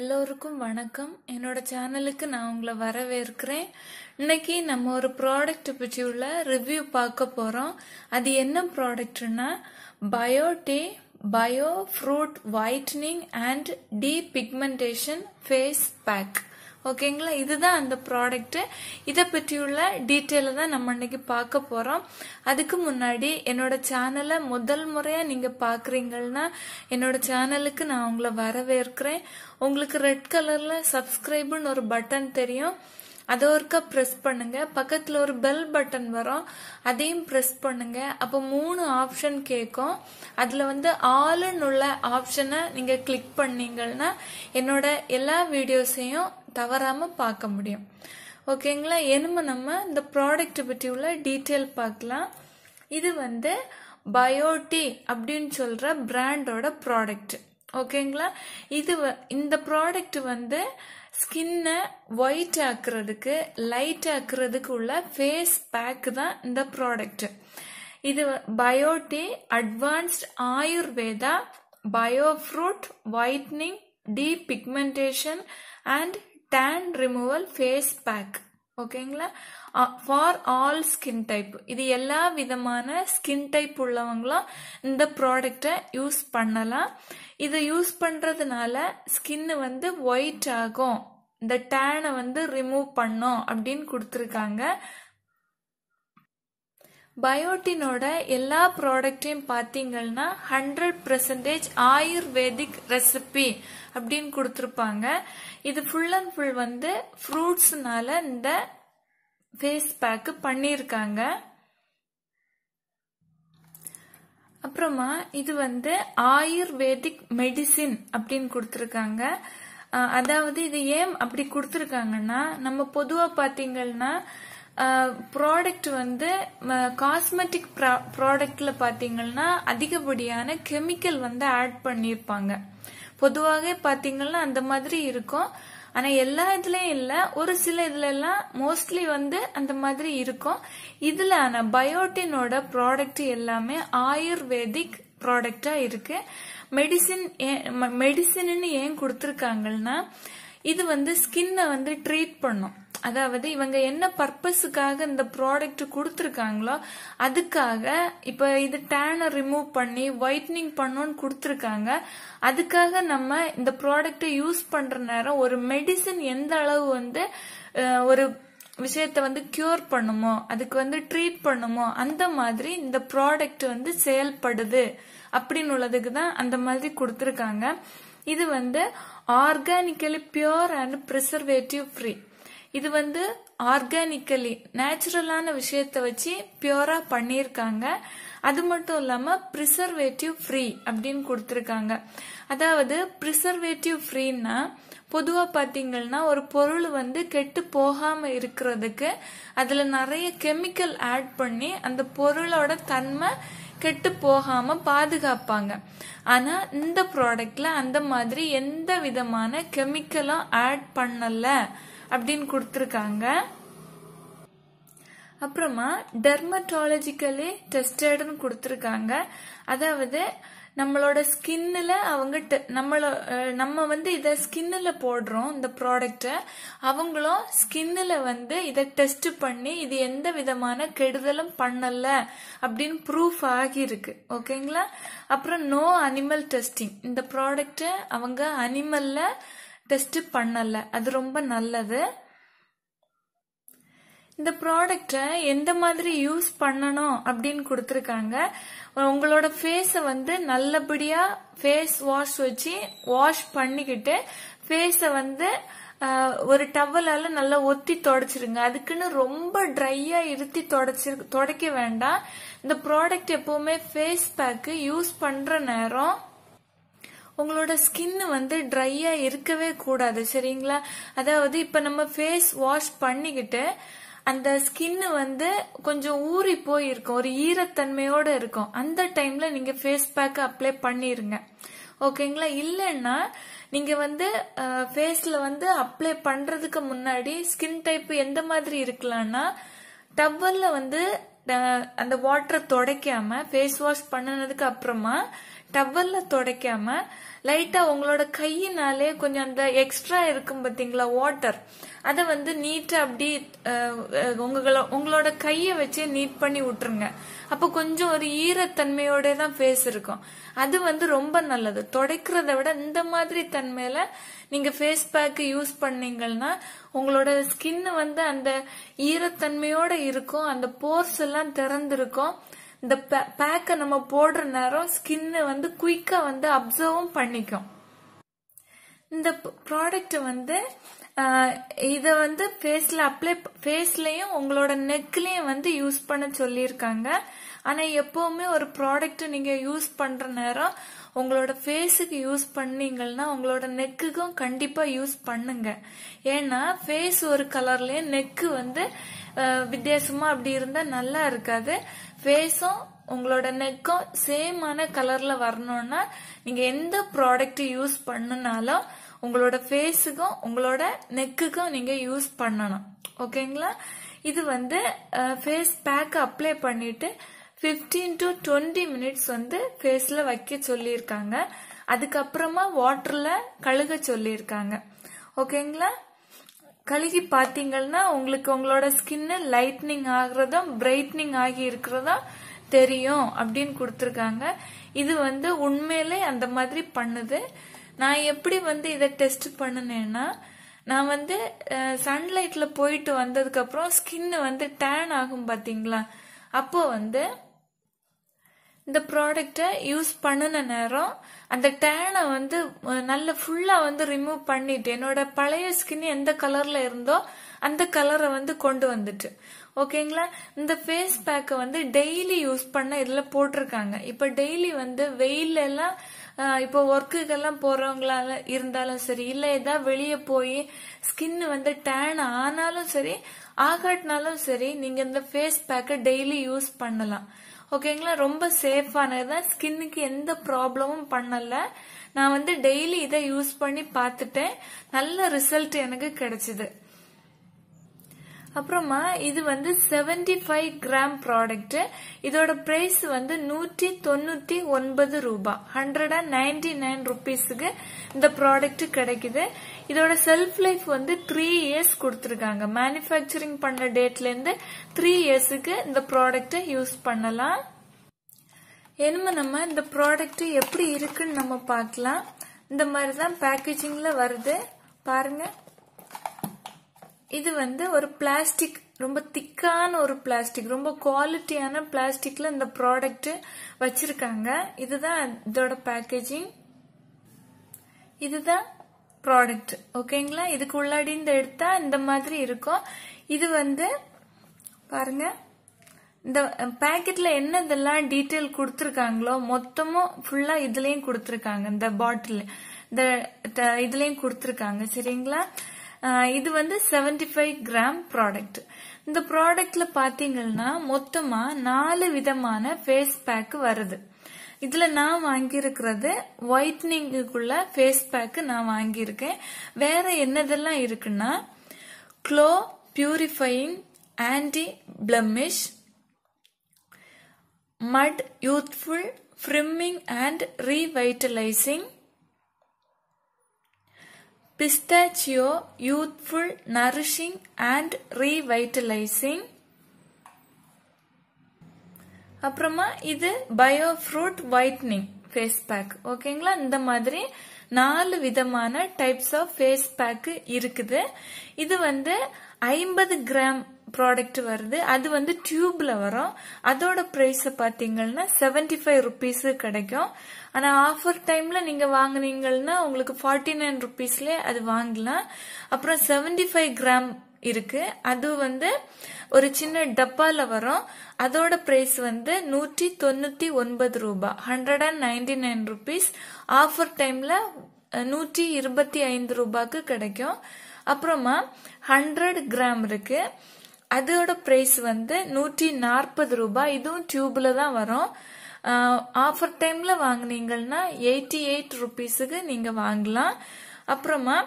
எல்லோருக்கும் வணக்கம் என்னோட சேனலுக்கு நான் உங்களை வரவேற்கிறேன் இன்னைக்கு நம்ம ஒரு ப்ராடக்ட் பற்றி உள்ள ரிவ்யூ பார்க்க போகிறோம் அது என்ன ப்ராடக்ட்னா Biotique bio fruit whitening and depigmentation face pack ஓகேங்களா இதுதான் அந்த ப்ராடக்ட்டு இதை பற்றியுள்ள டீட்டெயிலை தான் நம்ம இன்னைக்கு பார்க்க போகிறோம் அதுக்கு முன்னாடி என்னோட சேனலை முதல் முறையாக நீங்கள் பார்க்குறீங்கன்னா என்னோட சேனலுக்கு நான் உங்களை வரவேற்கிறேன் உங்களுக்கு ரெட் கலரில் சப்ஸ்கிரைபுன்னு ஒரு பட்டன் தெரியும் அதை ஒருக்கா ப்ரெஸ் பண்ணுங்க பக்கத்தில் ஒரு பெல் பட்டன் வரும் அதையும் ப்ரெஸ் பண்ணுங்க அப்போ மூணு ஆப்ஷன் கேட்கும் அதில் வந்து ஆளுன்னு உள்ள ஆப்ஷனை நீங்கள் கிளிக் பண்ணீங்கன்னா என்னோட எல்லா வீடியோஸையும் தவறாமல் பார்க்க முடியும் ஓகேங்களா எனும நம்ம இந்த ப்ராடக்ட் பற்றி உள்ள டீட்டெயில் பார்க்கலாம் இது வந்து பயோடி அப்படின்னு சொல்கிற பிராண்டோட ப்ராடக்ட் ஓகேங்களா இது இந்த ப்ராடக்ட் வந்து ஸ்கின்னை ஒயிட் ஆக்குறதுக்கு லைட் ஆக்குறதுக்கு உள்ள ஃபேஸ் பேக் தான் இந்த ப்ராடக்ட் இது Biotique advanced Ayurveda bio fruit whitening depigmentation and tan removal face pack ஓகேங்களா ஃபார் ஆல் ஸ்கின் டைப் இது எல்லா விதமான ஸ்கின் டைப் உள்ளவங்களும் இந்த ப்ராடக்டை யூஸ் பண்ணலாம் இதை யூஸ் பண்ணுறதுனால ஸ்கின்னு வந்து ஒயிட் ஆகும் இந்த டேனை வந்து ரிமூவ் பண்ணோம் அப்படின்னு கொடுத்துருக்காங்க பயோட்டினோட எல்லா ப்ராடக்டையும் பார்த்தீங்கன்னா ஹண்ட்ரட் பர்சன்டேஜ் ஆயுர்வேதிக் ரெசிபி அப்படின்னு கொடுத்துருப்பாங்க இது ஃபுல் அண்ட் ஃபுல் வந்து ஃப்ரூட்ஸ்னால இந்த ஃபேஸ் பேக்கு பண்ணியிருக்காங்க அப்புறமா இது வந்து ஆயுர்வேதிக் மெடிசின் அப்படின்னு கொடுத்துருக்காங்க அதாவது இது ஏன் அப்படி கொடுத்துருக்காங்கன்னா நம்ம பொதுவாக பார்த்தீங்கன்னா ப்ராடக்ட் வந்து காஸ்மெட்டிக் ப்ராடக்ட்ல பாத்தீங்கன்னா அதிகப்படியான கெமிக்கல் வந்து ஆட் பண்ணியிருப்பாங்க பொதுவாகவே பாத்தீங்கன்னா அந்த மாதிரி இருக்கும் ஆனா எல்லா இதுலயும் இல்ல ஒரு சில இதுல எல்லாம் மோஸ்ட்லி வந்து அந்த மாதிரி இருக்கும் இதுல ஆனால் பயோட்டினோட ப்ராடக்ட் எல்லாமே ஆயுர்வேதிக் ப்ராடக்டா இருக்கு மெடிசின் மெடிசின்னு ஏன் கொடுத்துருக்காங்கன்னா இது வந்து ஸ்கின்னை வந்து ட்ரீட் பண்ணும் அதாவது இவங்க என்ன பர்பஸுக்காக இந்த ப்ராடக்ட் கொடுத்துருக்காங்களோ அதுக்காக இப்போ இது டேனை ரிமூவ் பண்ணி ஒயிட்னிங் பண்ணோன்னு கொடுத்துருக்காங்க அதுக்காக நம்ம இந்த ப்ராடக்ட்டை யூஸ் பண்ற நேரம் ஒரு மெடிசின் எந்த அளவு வந்து ஒரு விஷயத்த வந்து கியூர் பண்ணுமோ அதுக்கு வந்து ட்ரீட் பண்ணுமோ அந்த மாதிரி இந்த ப்ராடக்ட் வந்து செயல்படுது அப்படின்னு உள்ளதுக்கு தான் அந்த மாதிரி கொடுத்துருக்காங்க இது வந்து organically pure and preservative free இது வந்து ஆர்கானிக்கலி நேச்சுரலான விஷயத்த வச்சு பியூரா பண்ணியிருக்காங்க அது மட்டும் இல்லாம ப்ரிசர்வேட்டிவ் ஃப்ரீ அப்படின்னு கொடுத்துருக்காங்க அதாவது ப்ரிசர்வேட்டிவ் ஃப்ரீன்னா பொதுவா பாத்தீங்கன்னா ஒரு பொருள் வந்து கெட்டு போகாம இருக்கிறதுக்கு அதுல நிறைய கெமிக்கல் ஆட் பண்ணி அந்த பொருளோட தன்மை கெட்டு போகாம பாதுகாப்பாங்க ஆனா இந்த ப்ராடக்ட்ல அந்த மாதிரி எந்த விதமான கெமிக்கலும் ஆட் பண்ணல அப்படின்னு கொடுத்துருக்காங்க அப்புறமா டெர்மட்டாலஜிக்கலி டெஸ்டட்னு கொடுத்துருக்காங்க அதாவது நம்மளோட ஸ்கின்னில் அவங்க நம்மளோ நம்ம வந்து இதை ஸ்கின்னில் போடுறோம் இந்த ப்ராடக்டை அவங்களும் ஸ்கின்னில் வந்து இதை டெஸ்ட் பண்ணி இது எந்த விதமான கெடுதலும் பண்ணலை அப்படின்னு ப்ரூஃப் ஆகியிருக்கு ஓகேங்களா அப்புறம் நோ அனிமல் டெஸ்டிங் இந்த ப்ராடக்டை அவங்க அனிமலில் டெஸ்ட் பண்ணல அது ரொம்ப நல்லது இந்த ப்ராடக்டை எந்த மாதிரி யூஸ் பண்ணணும் அப்படின்னு கொடுத்துருக்காங்க உங்களோட ஃபேஸை வந்து நல்லபடியாக ஃபேஸ் வாஷ் வச்சு வாஷ் பண்ணிக்கிட்டு ஃபேஸை வந்து ஒரு டவலால் நல்லா ஒத்தி தொடச்சிருங்க அதுக்குன்னு ரொம்ப ட்ரையாக இருத்தி தொடச்சிரு தொடக்க வேண்டாம் இந்த ப்ராடக்ட் எப்பவுமே ஃபேஸ் பேக்கு யூஸ் பண்ணுற நேரம் உங்களோட ஸ்கின் வந்து ட்ரையா இருக்கவே கூடாது சரிங்களா அதாவது இப்ப நம்ம ஃபேஸ் வாஷ் பண்ணிக்கிட்டு அந்த ஸ்கின்னு வந்து கொஞ்சம் ஊறி போயிருக்கும் ஒரு ஈரத்தன்மையோட இருக்கும் அந்த டைம்ல நீங்க ஃபேஸ் பேக் அப்ளை பண்ணிருங்க ஓகேங்களா இல்லைன்னா நீங்க வந்து ஃபேஸ்ல வந்து அப்ளை பண்றதுக்கு முன்னாடி ஸ்கின் டைப் எந்த மாதிரி இருக்கலாம்னா டவல்ல வந்து அந்த வாட்டரை தொடக்காம ஃபேஸ் வாஷ் பண்ணனதுக்கு அப்புறமா டவல்ல துடைக்காம லைட்டா உங்களோட கையினாலே கொஞ்சம் அந்த எக்ஸ்ட்ரா இருக்கும் பாத்தீங்களா வாட்டர் அதை வந்து நீட்டா அப்படி உங்களோட உங்களோட கையை வச்சே நீட் பண்ணி விட்டுருங்க அப்போ கொஞ்சம் ஒரு ஈரத்தன்மையோட தான் ஃபேஸ் இருக்கும் அது வந்து ரொம்ப நல்லது துடைக்கிறத விட இந்த மாதிரி தன்மையில நீங்க ஃபேஸ் பேக் யூஸ் பண்ணீங்கன்னா உங்களோட ஸ்கின் வந்து அந்த ஈரத்தன்மையோட இருக்கும் அந்த போர்ஸ் எல்லாம் திறந்திருக்கும் இந்த பேக்கை நம்ம போடுற நேரம் ஸ்கின்னு வந்து குயிக்காக வந்து அப்சர்வும் பண்ணிக்கும் இந்த ப்ராடக்ட் வந்து இதை வந்து ஃபேஸில் அப்ளை ஃபேஸ்லையும் உங்களோட நெக்லையும் வந்து யூஸ் பண்ண சொல்லியிருக்காங்க ஆனால் எப்போவுமே ஒரு ப்ராடக்ட் நீங்கள் யூஸ் பண்ணுற நேரம் உங்களோட ஃபேஸுக்கு யூஸ் பண்ணீங்கன்னா உங்களோட நெக்குக்கும் கண்டிப்பாக யூஸ் பண்ணுங்க ஏன்னா ஃபேஸ் ஒரு கலர்லேயும் நெக்கு வந்து வித்தியாசமாக அப்படி இருந்தால் நல்லா இருக்காது ஃபேஸும் உங்களோட நெக்கும் சேமான கலர்ல வரணும்னா நீங்க எந்த ப்ராடக்ட் யூஸ் பண்ணுனாலும் உங்களோட ஃபேஸுக்கும் உங்களோட நெக்குக்கும் நீங்க யூஸ் பண்ணணும் ஓகேங்களா இது வந்து ஃபேஸ் பேக் அப்ளை பண்ணிட்டு ஃபிஃப்டீன் டு டுவெண்ட்டி மினிட்ஸ் வந்து ஃபேஸில் வைக்க சொல்லியிருக்காங்க அதுக்கப்புறமா வாட்டரில் கழுக சொல்லியிருக்காங்க ஓகேங்களா கழுகி பார்த்தீங்கன்னா உங்களுக்கு உங்களோட ஸ்கின்னு லைட்னிங் ஆகிறதும் பிரைட்னிங் ஆகி இருக்கிறதும் தெரியும் அப்படின்னு கொடுத்துருக்காங்க இது வந்து உண்மையிலே அந்த மாதிரி பண்ணுது நான் எப்படி வந்து இதை டெஸ்ட் பண்ணினேன்னா நான் வந்து சன்லைட்டில் போயிட்டு வந்ததுக்கப்புறம் ஸ்கின் வந்து டேன் ஆகும் பாத்தீங்களா அப்போ வந்து இந்த ப்ராடக்டை யூஸ் பண்ணின நேரம் அந்த டேனை வந்து நல்ல ஃபுல்லாக வந்து ரிமூவ் பண்ணிட்டு என்னோட பழைய ஸ்கின் எந்த கலரில் இருந்தோ அந்த கலரை வந்து கொண்டு வந்துட்டு ஓகேங்களா இந்த ஃபேஸ் பேக்கை வந்து டெய்லி யூஸ் பண்ண இதில் போட்டிருக்காங்க இப்போ டெய்லி வந்து வெயில் எல்லாம் இப்போ ஒர்க்குக்கெல்லாம் போகிறவங்களால இருந்தாலும் சரி இல்லை ஏதாவது வெளியே போய் ஸ்கின் வந்து டேன் ஆனாலும் சரி ஆகாட்டினாலும் சரி நீங்கள் இந்த ஃபேஸ் பேக்கை டெய்லி யூஸ் பண்ணலாம் ஓகேங்களா ரொம்ப சேஃபானது தான் ஸ்கின்னுக்கு எந்த ப்ராப்ளமும் பண்ணலை நான் வந்து டெய்லி இதை யூஸ் பண்ணி பார்த்துட்டேன் நல்ல ரிசல்ட் எனக்கு கிடைச்சிது அப்புறமா இது வந்து செவன்டி ஃபைவ் கிராம் ப்ராடக்ட் இதோட பிரைஸ் வந்து நூற்றி தொண்ணூத்தி ஒன்பது ரூபா ஹண்ட்ரட் அண்ட் நைன்டி நைன் ருபீஸுக்கு இந்த ப்ராடக்ட் கிடைக்குது இதோட செல்ஃப் லைஃப் வந்து த்ரீ இயர்ஸ் கொடுத்துருக்காங்க மேனுஃபேக்சரிங் பண்ண டேட்ல இருந்து த்ரீ இயர்ஸுக்கு இந்த ப்ராடக்ட்டை யூஸ் பண்ணலாம் இனிமே நம்ம இந்த ப்ராடக்ட் எப்படி இருக்குன்னு நம்ம பார்க்கலாம் இந்த மாதிரி தான் பேக்கேஜிங்ல வருது பாருங்க இது வந்து ஒரு பிளாஸ்டிக் ரொம்ப திக்கான ஒரு பிளாஸ்டிக் ரொம்ப குவாலிட்டியான பிளாஸ்டிக்ல இந்த ப்ராடக்ட் வச்சிருக்காங்க இதுதான் இதோட பேக்கேஜிங் இதுதான் ப்ராடக்ட் ஓகேங்களா இதுக்கு உள்ளாடிந்து எடுத்தா இந்த மாதிரி இருக்கும் இது வந்து பாருங்க இந்த பேக்கெட்ல என்ன இதெல்லாம் டீட்டெயில் கொடுத்துருக்காங்களோ மொத்தமும் ஃபுல்லா இதுலயும் கொடுத்துருக்காங்க இந்த பாட்டில் இந்த இதுலயும் கொடுத்துருக்காங்க சரிங்களா இது வந்து 75 ஃபைவ் கிராம் ப்ராடக்ட் இந்த ப்ராடக்ட்ல பாத்தீங்கன்னா மொத்தமா நாலு விதமான ஃபேஸ் பேக் வருது இதுல நான் வாங்கியிருக்கிறது ஒயிட்னிங்குக்குள்ள ஃபேஸ் பேக் நான் வாங்கியிருக்கேன் வேற என்னதெல்லாம் இருக்குன்னா glow purifying anti blemish mud youthful firming and revitalising Pistachio, youthful, nourishing and revitalizing. அப்புறமா இது bio fruit whitening face pack ஓகேங்களா இந்த மாதிரி நாலு விதமான டைப்ஸ் ஆஃப் ஃபேஸ் பேக்கு இருக்குது இது வந்து ஐம்பது கிராம் ப்ராடக்ட் வருது அது வந்து டியூப்ல வரும் அதோட பிரைஸ் பாத்தீங்கன்னா செவன்டி ஃபைவ் ருபீஸ் கிடைக்கும் ஆனா ஆஃபர் டைம்ல நீங்க வாங்குனீங்கன்னா உங்களுக்கு ஃபார்ட்டி நைன் ருபீஸ்ல அது வாங்கலாம் அப்புறம் செவன்டி ஃபைவ் கிராம் இருக்கு அது வந்து ஒரு சின்ன டப்பால வரும் அதோட பிரைஸ் வந்து நூற்றி தொண்ணூத்தி ஒன்பது ரூபாய் hundred and ninety nine rupees offer டைம்ல நூற்றி இருபத்தி ஐந்து ரூபாய்க்கு கிடைக்கும் அப்புறமா ஹண்ட்ரட் கிராம் இருக்கு அதோட பிரைஸ் வந்து நூற்றி நாற்பது ரூபாய் இதுவும் டியூப்ல தான் வரும் ஆஃபர் டைம்ல வாங்கினீங்கன்னா எயிட்டி எயிட் ருபீஸுக்கு நீங்க வாங்கலாம் அப்புறமா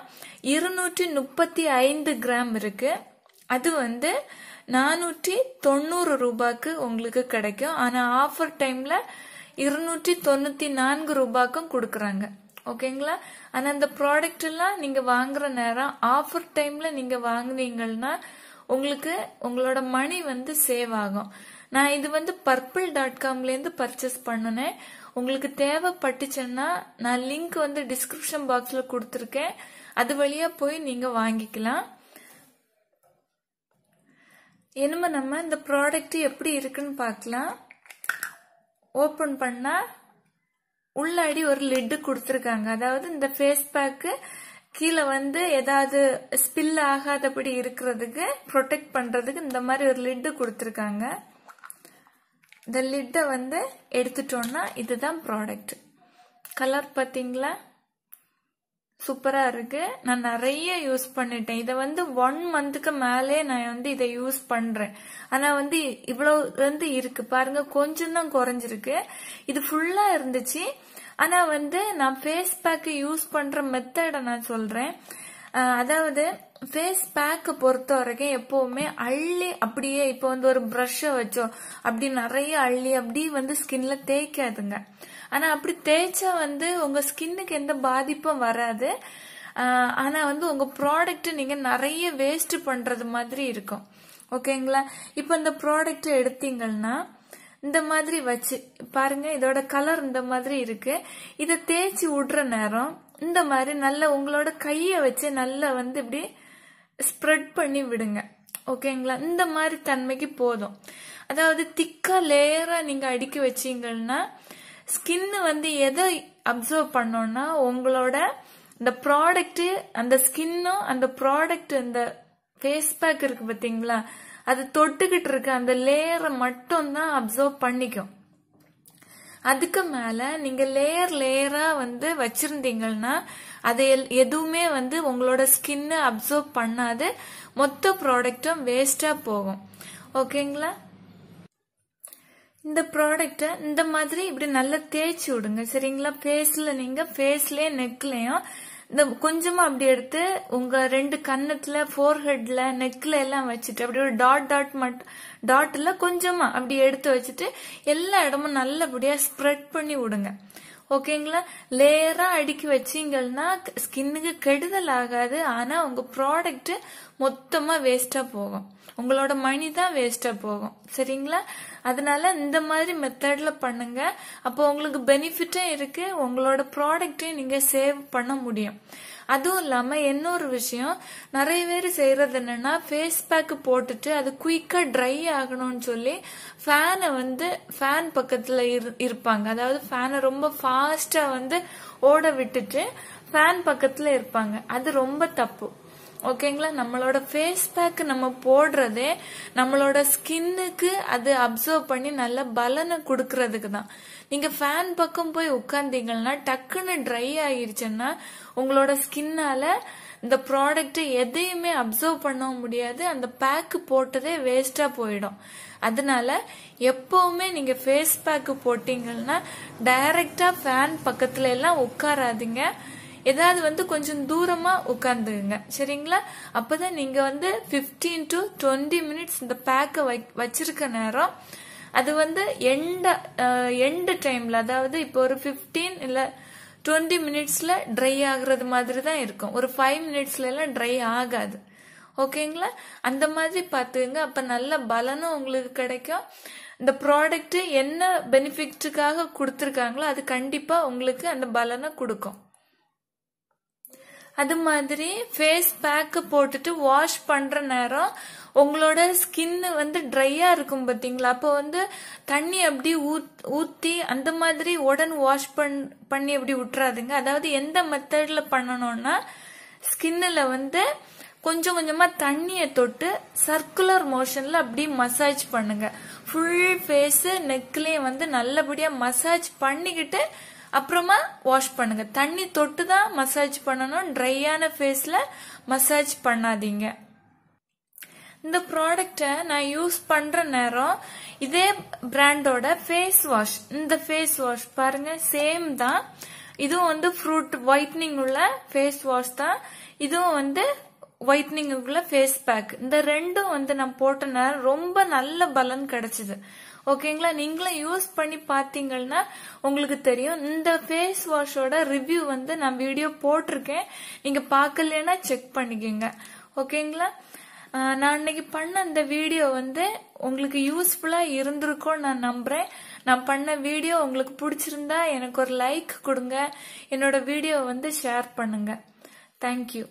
இருநூற்றி முப்பத்தி ஐந்து கிராம் இருக்கு அது வந்து நானூற்றி தொண்ணூறு ரூபாய்க்கு உங்களுக்கு கிடைக்கும் ஆனால் ஆஃபர் டைமில் இருநூற்றி தொண்ணூற்றி நான்கு ரூபாய்க்கும் கொடுக்குறாங்க ஓகேங்களா ஆனால் அந்த ப்ராடக்ட் எல்லாம் நீங்கள் வாங்குற நேரம் ஆஃபர் டைமில் நீங்கள் வாங்குனீங்கன்னா உங்களுக்கு உங்களோட மணி வந்து சேவ் ஆகும் நான் இது வந்து பர்பிள் டாட் காம்லேருந்து பர்ச்சேஸ் பண்ணினேன் உங்களுக்கு தேவைப்பட்டுச்சுன்னா நான் லிங்க் வந்து டிஸ்கிரிப்ஷன் பாக்ஸில் கொடுத்துருக்கேன் அது வழியாக போய் நீங்கள் வாங்கிக்கலாம் இனிமே நம்ம இந்த ப்ராடக்ட் எப்படி இருக்குன்னு பார்க்கலாம் ஓப்பன் பண்ணால் உள்ளாடி ஒரு லிட்டு கொடுத்துருக்காங்க அதாவது இந்த ஃபேஸ் பேக்கு கீழே வந்து ஏதாவது ஸ்பில் ஆகாதபடி இருக்கிறதுக்கு ப்ரொடெக்ட் பண்ணுறதுக்கு இந்த மாதிரி ஒரு லிட்டு கொடுத்துருக்காங்க இந்த லிட்டை வந்து எடுத்துட்டோன்னா இதுதான் ப்ராடக்ட் கலர் பார்த்தீங்களா சூப்பராக இருக்குது நான் நிறைய யூஸ் பண்ணிட்டேன் இதை வந்து ஒன் மந்த்துக்கு மேலே நான் வந்து இதை யூஸ் பண்ணுறேன் ஆனால் வந்து இவ்வளோ வந்து இருக்குது பாருங்க கொஞ்சம் தான் குறைஞ்சிருக்கு இது ஃபுல்லாக இருந்துச்சு ஆனால் வந்து நான் ஃபேஸ் பேக்கு யூஸ் பண்ணுற மெத்தடை நான் சொல்கிறேன் அதாவது ஃபேஸ் பேக்கை பொறுத்த வரைக்கும் எப்போவுமே அள்ளி அப்படியே இப்போ வந்து ஒரு ப்ரஷ்ஷை வச்சோம் அப்படி நிறைய அள்ளி அப்படி வந்து ஸ்கின்ல தேய்க்காதுங்க ஆனால் அப்படி தேய்ச்சா வந்து உங்கள் ஸ்கின்னுக்கு எந்த பாதிப்பும் வராது ஆனால் வந்து உங்கள் ப்ராடக்ட் நீங்கள் நிறைய வேஸ்ட் பண்ணுறது மாதிரி இருக்கும் ஓகேங்களா இப்போ இந்த ப்ராடக்ட்டை எடுத்தீங்கன்னா இந்த மாதிரி வச்சு பாருங்க இதோட கலர் இந்த மாதிரி இருக்கு இதை தேய்ச்சி விடுற நேரம் இந்த மாதிரி நல்ல உங்களோட கையை வச்சு நல்லா வந்து இப்படி ஸ்ப்ரெட் பண்ணி விடுங்க ஓகேங்களா இந்த மாதிரி தன்மைக்கு போதும் அதாவது திக்கா லேயரா நீங்க அடுக்கி வச்சீங்கன்னா ஸ்கின்னு வந்து எதை அப்சர்வ் பண்ணோம்னா உங்களோட இந்த ப்ராடக்ட் அந்த ஸ்கின்னும் அந்த ப்ராடக்ட் இந்த ஃபேஸ் பேக் இருக்கு பாத்தீங்களா அது தொட்டுக்கிட்டு இருக்க அந்த லேயரை மட்டும் தான் அப்சர்வ் பண்ணிக்கும் அதுக்கு மேலே நீங்கள் லேயர் லேயராக வந்து வச்சுருந்தீங்கன்னா அதை எதுவுமே வந்து உங்களோட ஸ்கின்னு அப்சர்வ் பண்ணாது மொத்த ப்ராடக்ட்டும் வேஸ்ட்டாக போகும் ஓகேங்களா இந்த ப்ராடக்ட இந்த மாதிரி இப்படி நல்லா தேய்ச்சி விடுங்க சரிங்களா ஃபேஸில் நீங்கள் ஃபேஸ்லேயே நெக்லயும் இந்த கொஞ்சமா அப்படி எடுத்து உங்க ரெண்டு கன்னத்துல ஹெட்ல நெக்ல எல்லாம் வச்சுட்டு அப்படி ஒரு டாட் டாட் மட்டும் டாட்ல கொஞ்சமா அப்படி எடுத்து வச்சுட்டு எல்லா இடமும் நல்லபடியா ஸ்ப்ரெட் பண்ணி விடுங்க ஓகேங்களா லேயரா அடுக்கி வச்சீங்கன்னா ஸ்கின்னுக்கு கெடுதல் ஆகாது ஆனா உங்க ப்ராடக்ட் மொத்தமா வேஸ்டா போகும் உங்களோட மணி தான் வேஸ்டா போகும் சரிங்களா அதனால இந்த மாதிரி மெத்தட்ல பண்ணுங்க அப்போ உங்களுக்கு பெனிஃபிட்டும் இருக்கு உங்களோட ப்ராடக்டையும் நீங்க சேவ் பண்ண முடியும் அதுவும் இல்லாம இன்னொரு விஷயம் நிறைய பேர் செய்யறது என்னன்னா ஃபேஸ் பேக் போட்டுட்டு அது குயிக்கா ட்ரை ஆகணும்னு சொல்லி ஃபேனை வந்து ஃபேன் பக்கத்துல இருப்பாங்க அதாவது ஃபேனை ரொம்ப ஃபாஸ்டா வந்து ஓட விட்டுட்டு ஃபேன் பக்கத்துல இருப்பாங்க அது ரொம்ப தப்பு ஓகேங்களா நம்மளோட ஃபேஸ் பேக் நம்ம போடுறதே நம்மளோட ஸ்கின்னுக்கு அது அப்சர்வ் பண்ணி நல்ல பலனை கொடுக்கறதுக்கு தான் நீங்க ஃபேன் பக்கம் போய் உட்காந்தீங்கன்னா டக்குன்னு ட்ரை ஆயிருச்சுன்னா உங்களோட ஸ்கின்னால இந்த ப்ராடக்ட் எதையுமே அப்சர்வ் பண்ண முடியாது அந்த பேக்கு போட்டதே வேஸ்டா போயிடும் அதனால எப்பவுமே நீங்க ஃபேஸ் பேக்கு போட்டீங்கன்னா டைரக்டா ஃபேன் பக்கத்துல எல்லாம் உட்காராதீங்க ஏதாவது வந்து கொஞ்சம் தூரமாக உட்காந்துங்க சரிங்களா அப்போ தான் நீங்கள் வந்து பிப்டீன் டு டுவெண்ட்டி மினிட்ஸ் இந்த பேக்கை வை வச்சிருக்க நேரம் அது வந்து எண்ட எண்டு டைமில் அதாவது இப்போ ஒரு ஃபிஃப்டீன் இல்லை டுவெண்ட்டி மினிட்ஸில் ட்ரை ஆகுறது மாதிரி தான் இருக்கும் ஒரு ஃபைவ் எல்லாம் ட்ரை ஆகாது ஓகேங்களா அந்த மாதிரி பார்த்துங்க அப்போ நல்ல பலனும் உங்களுக்கு கிடைக்கும் இந்த ப்ராடக்ட் என்ன பெனிஃபிட்டுக்காக கொடுத்துருக்காங்களோ அது கண்டிப்பாக உங்களுக்கு அந்த பலனை கொடுக்கும் அது மாதிரி ஃபேஸ் பேக்கு போட்டுட்டு வாஷ் பண்ணுற நேரம் உங்களோட ஸ்கின்னு வந்து ட்ரையாக இருக்கும் பார்த்தீங்களா அப்போ வந்து தண்ணி அப்படி ஊத்தி ஊற்றி அந்த மாதிரி உடன் வாஷ் பண் பண்ணி அப்படி விட்டுறாதுங்க அதாவது எந்த மெத்தடில் பண்ணணும்னா ஸ்கின்னில் வந்து கொஞ்சம் கொஞ்சமாக தண்ணியை தொட்டு சர்க்குலர் மோஷனில் அப்படி மசாஜ் பண்ணுங்க ஃபுல் ஃபேஸ் நெக்லேயும் வந்து நல்லபடியாக மசாஜ் பண்ணிக்கிட்டு அப்புறமா வாஷ் பண்ணுங்க தண்ணி தொட்டு தான் மசாஜ் பண்ணணும் ட்ரையான ஃபேஸில் மசாஜ் பண்ணாதீங்க இந்த ப்ராடக்டை நான் யூஸ் பண்ணுற நேரம் இதே பிராண்டோட ஃபேஸ் வாஷ் இந்த ஃபேஸ் வாஷ் பாருங்க சேம் தான் இதுவும் வந்து ஃப்ரூட் ஒயிட்னிங் உள்ள ஃபேஸ் வாஷ் தான் இதுவும் வந்து ஒயிட்னிங்குள்ள ஃபேஸ் பேக் இந்த ரெண்டும் வந்து நான் போட்டேன்னா ரொம்ப நல்ல பலன் கிடைச்சது ஓகேங்களா நீங்களும் யூஸ் பண்ணி பாத்தீங்கன்னா உங்களுக்கு தெரியும் இந்த ஃபேஸ் வாஷோட ரிவ்யூ வந்து நான் வீடியோ போட்டிருக்கேன் நீங்க பாக்கலன்னா செக் பண்ணிக்கோங்க ஓகேங்களா நான் இன்னைக்கு பண்ண இந்த வீடியோ வந்து உங்களுக்கு யூஸ்ஃபுல்லா இருந்திருக்கும் நான் நம்புறேன் நான் பண்ண வீடியோ உங்களுக்கு பிடிச்சிருந்தா எனக்கு ஒரு லைக் கொடுங்க என்னோட வீடியோ வந்து ஷேர் பண்ணுங்க தேங்க்யூ